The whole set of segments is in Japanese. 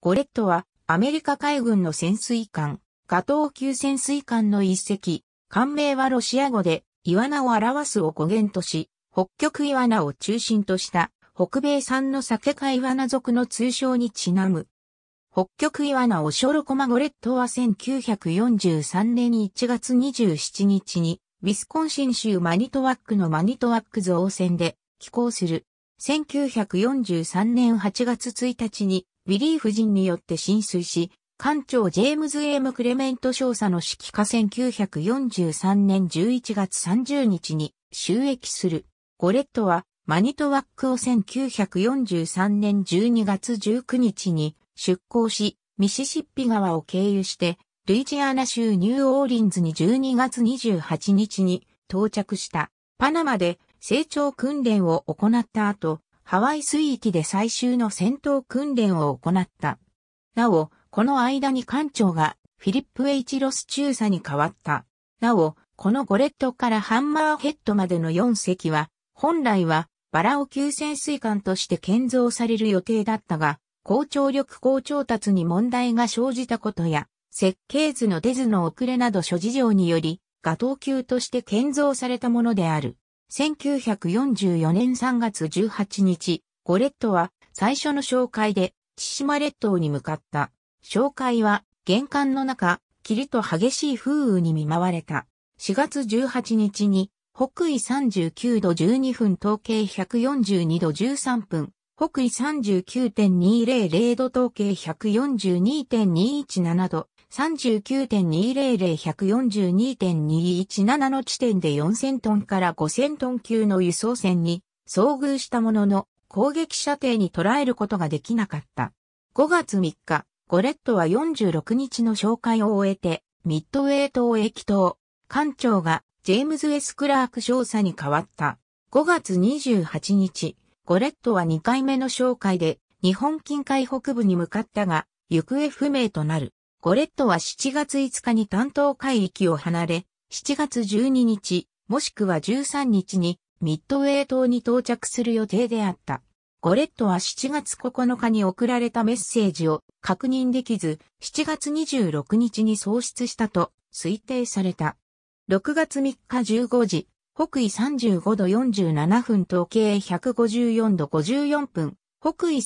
ゴレットはアメリカ海軍の潜水艦、ガトー級潜水艦の一隻、艦名はロシア語でイワナを表すを語源とし、北極イワナを中心とした北米産のサケカイワナ族の通称にちなむ。北極イワナオショロコマゴレットは1943年1月27日にウィスコンシン州マニトワックのマニトワック造船で寄港する。1943年8月1日にウィリー夫人によって浸水し、艦長ジェームズ・エム・クレメント少佐の指揮下1943年11月30日に収益する。ゴレットはマニトワックを1943年12月19日に出港し、ミシシッピ川を経由して、ルイジアナ州ニューオーリンズに12月28日に到着した。パナマで成長訓練を行った後、ハワイ水域で最終の戦闘訓練を行った。なお、この間に艦長がフィリップ・エイチ・ロス中佐に変わった。なお、このゴレットからハンマーヘッドまでの4隻は、本来はバラオ級潜水艦として建造される予定だったが、高張力高調達に問題が生じたことや、設計図の出ずの遅れなど諸事情により、画等級として建造されたものである。1944年3月18日、ゴレットは最初の紹介で千島列島に向かった。紹介は玄関の中、霧と激しい風雨に見舞われた。4月18日に北緯39度12分統計142度13分、北緯39.200度統計142.217度、39.200142.217の地点で4000トンから5000トン級の輸送船に遭遇したものの攻撃射程に捉えることができなかった。5月3日、ゴレットは46日の紹介を終えてミッドウェイ島へ帰島。艦長がジェームズ・エス・クラーク少佐に変わった。5月28日、ゴレットは2回目の紹介で日本近海北部に向かったが、行方不明となる。ゴレットは7月5日に担当海域を離れ、7月12日、もしくは13日にミッドウェイ島に到着する予定であった。ゴレットは7月9日に送られたメッセージを確認できず、7月26日に喪失したと推定された。6月3日15時、北緯35度47分統計154度54分、北緯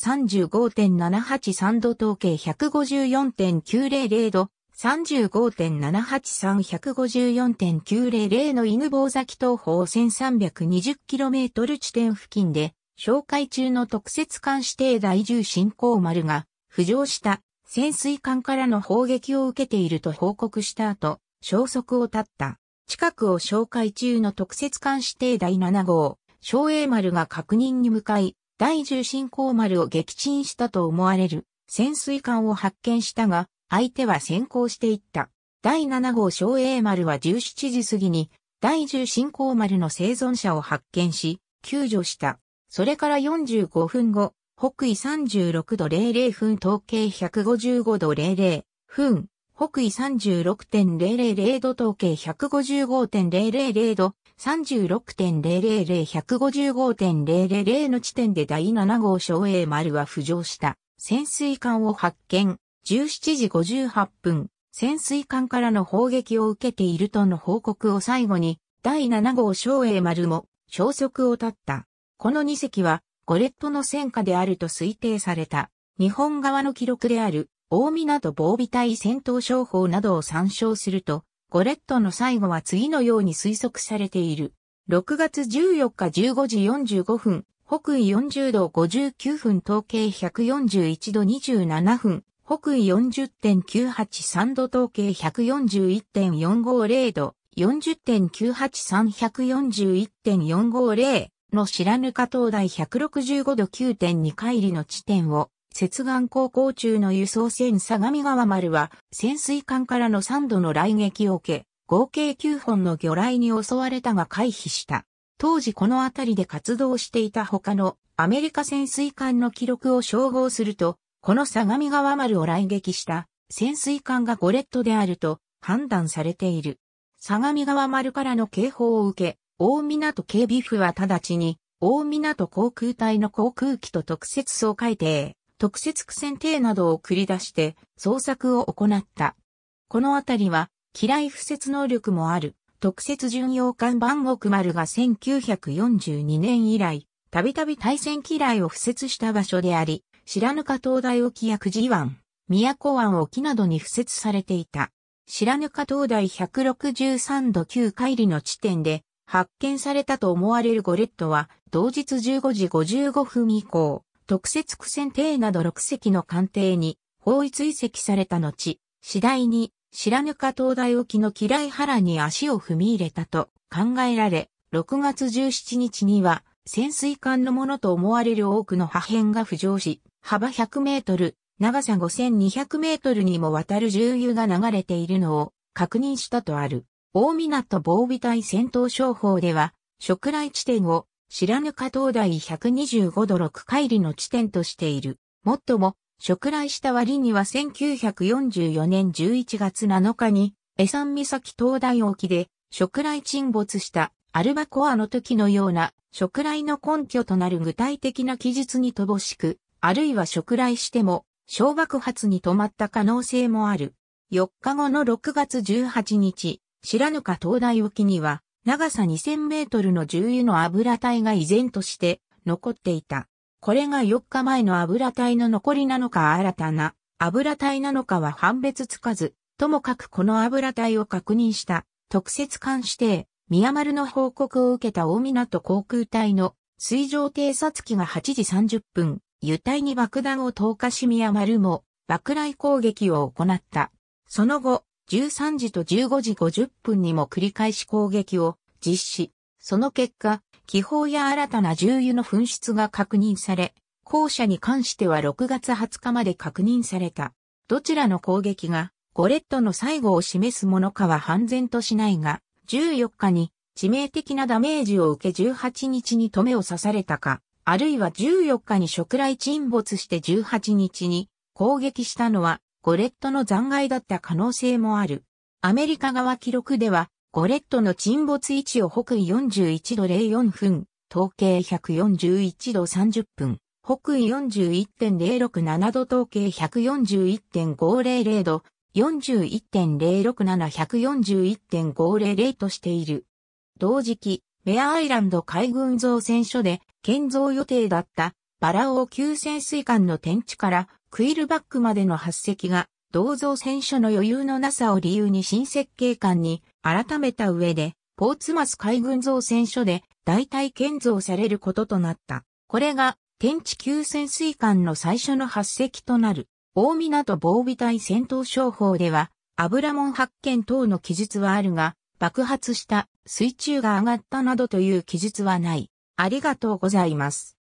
35.783度統計154.900度、35.783-154.900の犬坊崎東方 1320km 地点付近で、紹介中の特設艦指定第10行丸が浮上した潜水艦からの砲撃を受けていると報告した後、消息を絶った。近くを紹介中の特設艦指定第7号、昭栄丸が確認に向かい、第10進行丸を撃沈したと思われる潜水艦を発見したが、相手は先行していった。第7号小英丸は17時過ぎに、第10進行丸の生存者を発見し、救助した。それから45分後、北緯36度00分統計155度00分、北緯36.000度統計155.000度、36.000-155.000の地点で第7号省栄丸は浮上した。潜水艦を発見。17時58分、潜水艦からの砲撃を受けているとの報告を最後に、第7号省栄丸も消息を絶った。この2隻は、ゴレットの戦火であると推定された。日本側の記録である、大港防備隊戦闘商法などを参照すると、ゴレットの最後は次のように推測されている。6月14日15時45分、北緯40度59分統計141度27分、北緯40.983度統計141.450度、40.983141.450の白ぬか灯台165度9.2回りの地点を接岸航行中の輸送船相模川丸は、潜水艦からの3度の来撃を受け、合計9本の魚雷に襲われたが回避した。当時この辺りで活動していた他のアメリカ潜水艦の記録を照合すると、この相模川丸を来撃した潜水艦がゴレットであると判断されている。相模川丸からの警報を受け、大港警備府は直ちに、大港航空隊の航空機と特設総会艇、特設苦戦艇などを繰り出して捜索を行った。この辺りは、機雷敷設能力もある、特設巡洋艦万国丸が1942年以来、たびたび対戦機雷を敷設した場所であり、白ぬか東大沖や久慈湾、宮古湾沖などに敷設されていた。白ぬか東大163度9海里の地点で発見されたと思われるゴレットは、同日15時55分以降、特設苦戦艇など6隻の艦艇に包囲追跡された後、次第に白糠灯台沖の嫌い原に足を踏み入れたと考えられ、6月17日には潜水艦のものと思われる多くの破片が浮上し、幅100メートル、長さ5200メートルにもわたる重油が流れているのを確認したとある。大港防備隊戦闘商法では、食雷地点を白糠灯台125度6海里の地点としている。もっとも、食来した割には1944年11月7日に、江山岬灯台沖で、食来沈没したアルバコアの時のような、食来の根拠となる具体的な記述に乏しく、あるいは食来しても、小爆発に止まった可能性もある。4日後の6月18日、白糠灯台沖には、長さ2000メートルの重油の油体が依然として残っていた。これが4日前の油体の残りなのか新たな油体なのかは判別つかず、ともかくこの油体を確認した特設艦指定、宮丸の報告を受けた大港航空隊の水上偵察機が8時30分、油体に爆弾を投下し宮丸も爆雷攻撃を行った。その後、13時と15時50分にも繰り返し攻撃を実施。その結果、気泡や新たな重油の噴出が確認され、後者に関しては6月20日まで確認された。どちらの攻撃がゴレットの最後を示すものかは判然としないが、14日に致命的なダメージを受け18日に止めを刺されたか、あるいは14日に食雷沈没して18日に攻撃したのはゴレットの残骸だった可能性もある。アメリカ側記録では、ゴレットの沈没位置を北緯41度04分、統計141度30分、北緯41.067度統計141.500度、41.067141.500としている。同時期、ベアアイランド海軍造船所で建造予定だったバラオ急級潜水艦の天地からクイルバックまでの発石が、銅像戦所の余裕のなさを理由に新設計官に改めた上で、ポーツマス海軍造船所で代替建造されることとなった。これが、天地級潜水艦の最初の発石となる。大港防備隊戦闘商法では、油門発見等の記述はあるが、爆発した、水中が上がったなどという記述はない。ありがとうございます。